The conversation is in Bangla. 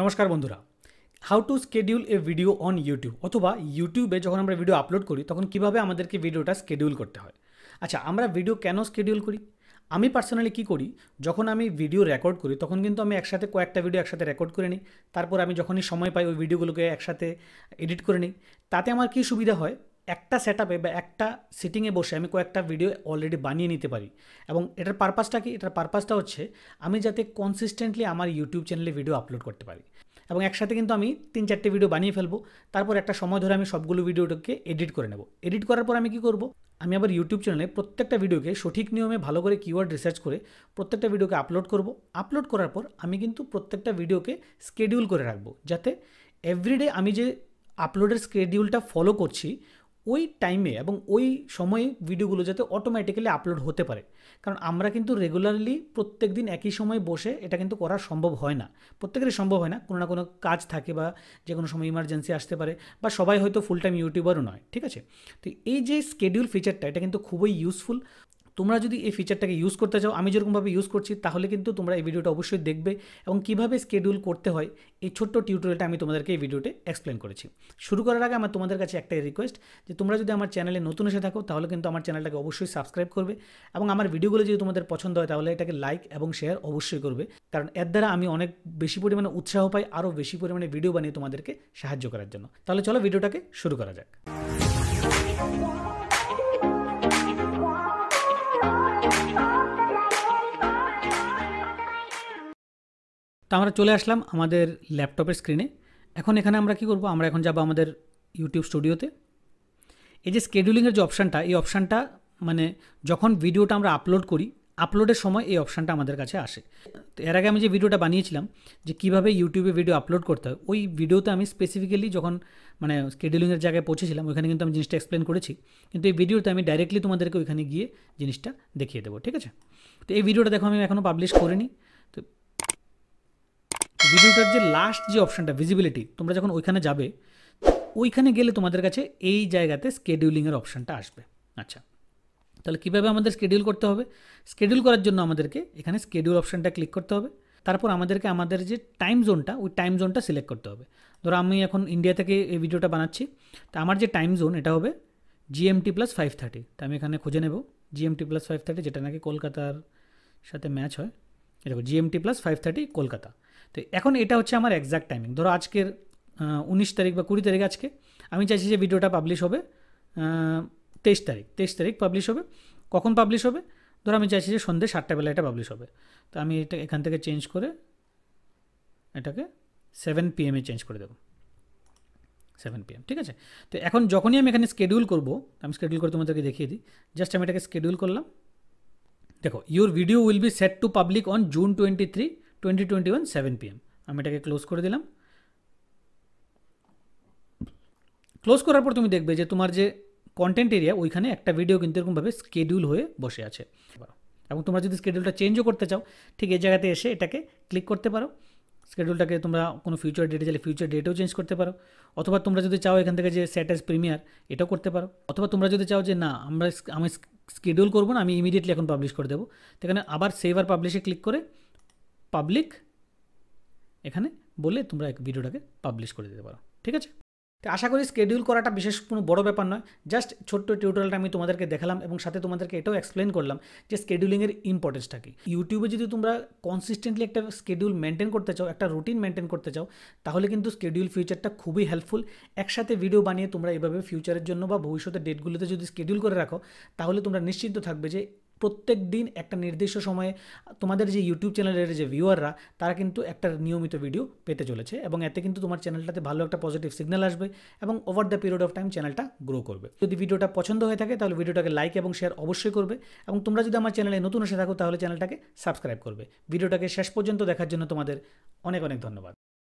নমস্কার বন্ধুরা how to schedule a video on YouTube অথবা ইউটিউবে যখন আমরা ভিডিও আপলোড করি তখন কিভাবে আমাদেরকে ভিডিওটা স্কেডিউল করতে হয় আচ্ছা আমরা ভিডিও কেন স্কেডিউল করি আমি পার্সোনালি কি করি যখন আমি ভিডিও রেকর্ড করি তখন কিন্তু আমি একসাথে কয়েকটা ভিডিও একসাথে রেকর্ড করে নিই তারপর আমি যখনই সময় পাই ওই ভিডিওগুলোকে একসাথে এডিট করে নিই তাতে আমার কি সুবিধা হয় একটা সেট বা একটা সিটিংয়ে বসে আমি কয়েকটা ভিডিও অলরেডি বানিয়ে নিতে পারি এবং এটার পারপাসটা কি এটার পারপাসটা হচ্ছে আমি যাতে কনসিস্টেন্টলি আমার ইউটিউব চ্যানেলে ভিডিও আপলোড করতে পারি এবং একসাথে কিন্তু আমি তিন চারটে ভিডিও বানিয়ে ফেলবো তারপর একটা সময় ধরে আমি সবগুলো ভিডিওটাকে এডিট করে নেব এডিট করার পর আমি কি করব আমি আবার ইউটিউব চ্যানেলে প্রত্যেকটা ভিডিওকে সঠিক নিয়মে ভালো করে কিওয়ার্ড রিসার্চ করে প্রত্যেকটা ভিডিওকে আপলোড করব আপলোড করার পর আমি কিন্তু প্রত্যেকটা ভিডিওকে স্কেডিউল করে রাখবো যাতে এভরিডে আমি যে আপলোডের স্কেডিউলটা ফলো করছি ওই টাইমে এবং ওই সময়ে ভিডিওগুলো যাতে অটোমেটিক্যালি আপলোড হতে পারে কারণ আমরা কিন্তু রেগুলারলি প্রত্যেক দিন একই সময় বসে এটা কিন্তু করা সম্ভব হয় না প্রত্যেকেরই সম্ভব হয় না কোনো না কোনো কাজ থাকে বা যে কোনো সময় ইমার্জেন্সি আসতে পারে বা সবাই হয়তো ফুল টাইম ইউটিউবারও নয় ঠিক আছে তো এই যে স্কেডিউল ফিচারটা এটা কিন্তু খুবই ইউজফুল তোমরা যদি এই ফিচারটাকে ইউজ করতে চাও আমি যেরকমভাবে ইউজ করছি তাহলে কিন্তু তোমরা এই ভিডিওটা অবশ্যই দেখবে এবং কিভাবে স্কেডিউল করতে হয় এই ছোট্ট টিউটোরিয়ালটা আমি তোমাদেরকে এই ভিডিওতে এক্সপ্লেন করেছি শুরু করার আগে আমার তোমাদের কাছে একটাই রিকোয়েস্ট যে তোমরা যদি আমার চ্যানেলে নতুন এসে থাকো তাহলে কিন্তু আমার চ্যানেলটাকে অবশ্যই সাবস্ক্রাইব করবে এবং আমার ভিডিওগুলো যদি তোমাদের পছন্দ হয় তাহলে এটাকে লাইক এবং শেয়ার অবশ্যই করবে কারণ এর দ্বারা আমি অনেক বেশি পরিমাণে উৎসাহ পাই আরও বেশি পরিমাণে ভিডিও বানিয়ে তোমাদেরকে সাহায্য করার জন্য তাহলে চলো ভিডিওটাকে শুরু করা যাক তো আমরা চলে আসলাম আমাদের ল্যাপটপের স্ক্রিনে এখন এখানে আমরা কি করব আমরা এখন যাব আমাদের ইউটিউব স্টুডিওতে এই যে স্কেডিউলিংয়ের যে অপশানটা এই অপশানটা মানে যখন ভিডিওটা আমরা আপলোড করি আপলোডের সময় এই অপশানটা আমাদের কাছে আসে তো এর আগে আমি যে ভিডিওটা বানিয়েছিলাম যে কিভাবে ইউটিউবে ভিডিও আপলোড করতে হয় ওই ভিডিওতে আমি স্পেসিফিক্যালি যখন মানে স্কেডিউলিংয়ের জায়গায় পৌঁছেছিলাম ওইখানে কিন্তু আমি জিনিসটা এক্সপ্লেন করেছি কিন্তু এই ভিডিওতে আমি ডাইরেক্টলি তোমাদেরকে ওইখানে গিয়ে জিনিসটা দেখিয়ে দেবো ঠিক আছে তো এই ভিডিওটা দেখো আমি এখনও পাবলিশ করিনি ভিডিওটার যে লাস্ট যে অপশানটা ভিজিবিলিটি তোমরা যখন ওইখানে যাবে ওইখানে গেলে তোমাদের কাছে এই জায়গাতে স্কেডিউলিংয়ের অপশানটা আসবে আচ্ছা তাহলে কীভাবে আমাদের স্কেডিউল করতে হবে স্কেডিউল করার জন্য আমাদেরকে এখানে স্কেডিউল অপশানটা ক্লিক করতে হবে তারপর আমাদেরকে আমাদের যে টাইম জোনটা ওই টাইম জোনটা সিলেক্ট করতে হবে ধরো আমি এখন ইন্ডিয়া থেকে এই ভিডিওটা বানাচ্ছি তা আমার যে টাইম জোন এটা হবে জিএমটি প্লাস ফাইভ থার্টি তা আমি এখানে খুঁজে নেব জিএমটি প্লাস ফাইভ থার্টি যেটা নাকি কলকাতার সাথে ম্যাচ হয় দেখো GMT plus five thirty Kolkata তো এখন এটা হচ্ছে আমার একজ্যাক্ট টাইমিং ধরো আজকের উনিশ তারিখ বা কুড়ি তারিখ আজকে আমি চাইছি যে ভিডিওটা পাবলিশ হবে তেইশ তারিখ তেইশ তারিখ পাবলিশ হবে কখন পাবলিশ হবে ধরো আমি চাইছি যে সন্ধ্যে সাতটা বেলা এটা পাবলিশ হবে তো আমি এটা এখান থেকে চেঞ্জ করে এটাকে সেভেন পিএমে চেঞ্জ করে দেবো সেভেন পিএম ঠিক আছে তো এখন যখনই আমি এখানে স্কেডিউল করবো আমি স্কেডিউল করে তোমাদেরকে দেখিয়ে দিই জাস্ট আমি এটাকে স্কেডিউল করলাম দেখো your video will be set to public on June twenty three twenty twenty one seven PM আমি এটাকে ক্লোজ করে দিলাম ক্লোজ করার পর তুমি দেখবে যে তোমার যে কন্টেন্ট এরিয়া ওইখানে একটা ভিডিও কিন্তু এরকমভাবে স্কেডিউল হয়ে বসে আছে এবং তোমরা যদি স্কেডিউলটা চেঞ্জও করতে চাও ঠিক এই জায়গাতে এসে এটাকে ক্লিক করতে পারো স্কেডিউলটাকে তোমরা কোনো ফিউচার ডেটে চাইলে ফিউচার ডেটেও চেঞ্জ করতে পারো অথবা তোমরা যদি চাও এখান থেকে যে সেট অ্যাজ প্রিমিয়ার এটাও করতে পারো অথবা তোমরা যদি চাও যে না আমরা আমি স্কেডিউল করবো না আমি ইমিডিয়েটলি এখন পাবলিশ করে দেবো সেখানে আবার সেভ আর পাবলিশে ক্লিক করে পাবলিক এখানে বলে তোমরা এক ভিডিওটাকে পাবলিশ করে দিতে পারো ঠিক আছে তো আশা করি স্কেডিউল করাটা বিশেষ কোনো বড় ব্যাপার নয় জাস্ট ছোট্ট টিউটোরিয়ালটা আমি তোমাদেরকে দেখালাম এবং সাথে তোমাদেরকে এটাও এক্সপ্লেন করলাম যে স্কেডিউলিংয়ের ইম্পর্টেন্সটা কি ইউটিউবে যদি তোমরা কনসিস্টেন্টলি একটা স্কেডিউল মেনটেন করতে চাও একটা রুটিন মেনটেন করতে চাও তাহলে কিন্তু স্কেডিউল ফিউচারটা খুবই হেল্পফুল একসাথে ভিডিও বানিয়ে তোমরা এভাবে ফিউচারের জন্য বা ভবিষ্যতের ডেটগুলোতে যদি স্কেডিউল করে রাখো তাহলে তোমরা নিশ্চিন্ত থাকবে যে প্রত্যেক দিন একটা নির্দিষ্ট সময়ে তোমাদের যে ইউটিউব চ্যানেলের যে ভিউয়াররা তারা কিন্তু একটা নিয়মিত ভিডিও পেতে চলেছে এবং এতে কিন্তু তোমার চ্যানেলটাতে ভালো একটা পজিটিভ সিগন্যাল আসবে এবং over the period of time চ্যানেলটা গ্রো করবে যদি ভিডিওটা পছন্দ হয়ে থাকে তাহলে ভিডিওটাকে লাইক এবং শেয়ার অবশ্যই করবে এবং তোমরা যদি আমার চ্যানেলে নতুন এসে থাকো তাহলে চ্যানেলটাকে সাবস্ক্রাইব করবে ভিডিওটাকে শেষ পর্যন্ত দেখার জন্য তোমাদের অনেক অনেক ধন্যবাদ